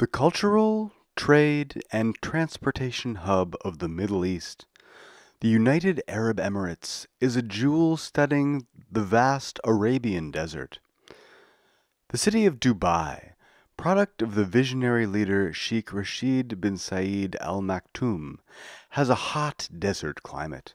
The cultural, trade, and transportation hub of the Middle East, the United Arab Emirates is a jewel studding the vast Arabian desert. The city of Dubai, product of the visionary leader Sheikh Rashid bin Saeed Al Maktoum, has a hot desert climate.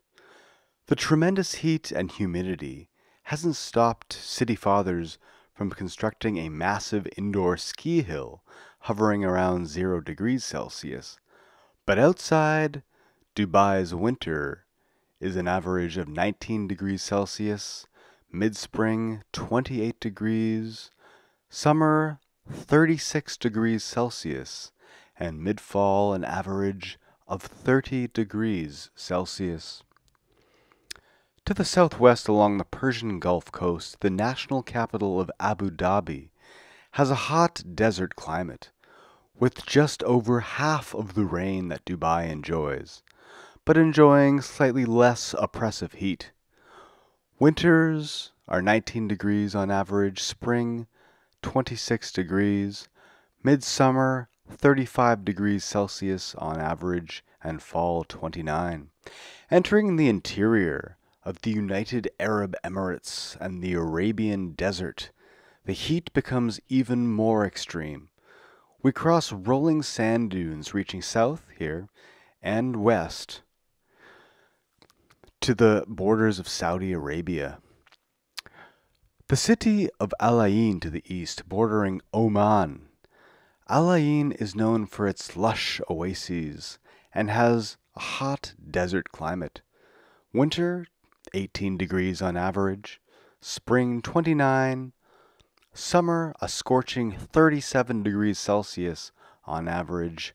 The tremendous heat and humidity hasn't stopped city fathers from constructing a massive indoor ski hill hovering around zero degrees Celsius. But outside, Dubai's winter is an average of 19 degrees Celsius, mid spring 28 degrees, summer 36 degrees Celsius, and mid fall an average of 30 degrees Celsius. To the southwest along the Persian Gulf coast, the national capital of Abu Dhabi has a hot desert climate with just over half of the rain that Dubai enjoys, but enjoying slightly less oppressive heat. Winters are 19 degrees on average, spring 26 degrees, midsummer 35 degrees Celsius on average, and fall 29. Entering the interior of the United Arab Emirates and the Arabian Desert, the heat becomes even more extreme. We cross rolling sand dunes reaching south here and west to the borders of Saudi Arabia. The city of Al Ain to the east, bordering Oman. Al Ain is known for its lush oases and has a hot desert climate. Winter, 18 degrees on average, spring 29, summer a scorching 37 degrees Celsius on average,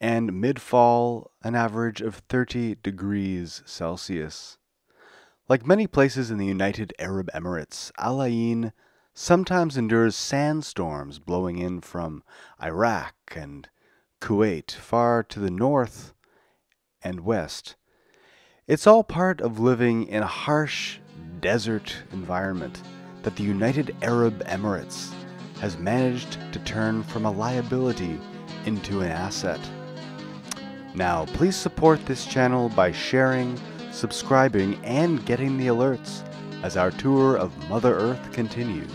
and mid fall an average of 30 degrees Celsius. Like many places in the United Arab Emirates, Al Ain sometimes endures sandstorms blowing in from Iraq and Kuwait far to the north and west. It's all part of living in a harsh desert environment that the United Arab Emirates has managed to turn from a liability into an asset. Now, please support this channel by sharing, subscribing, and getting the alerts as our tour of Mother Earth continues.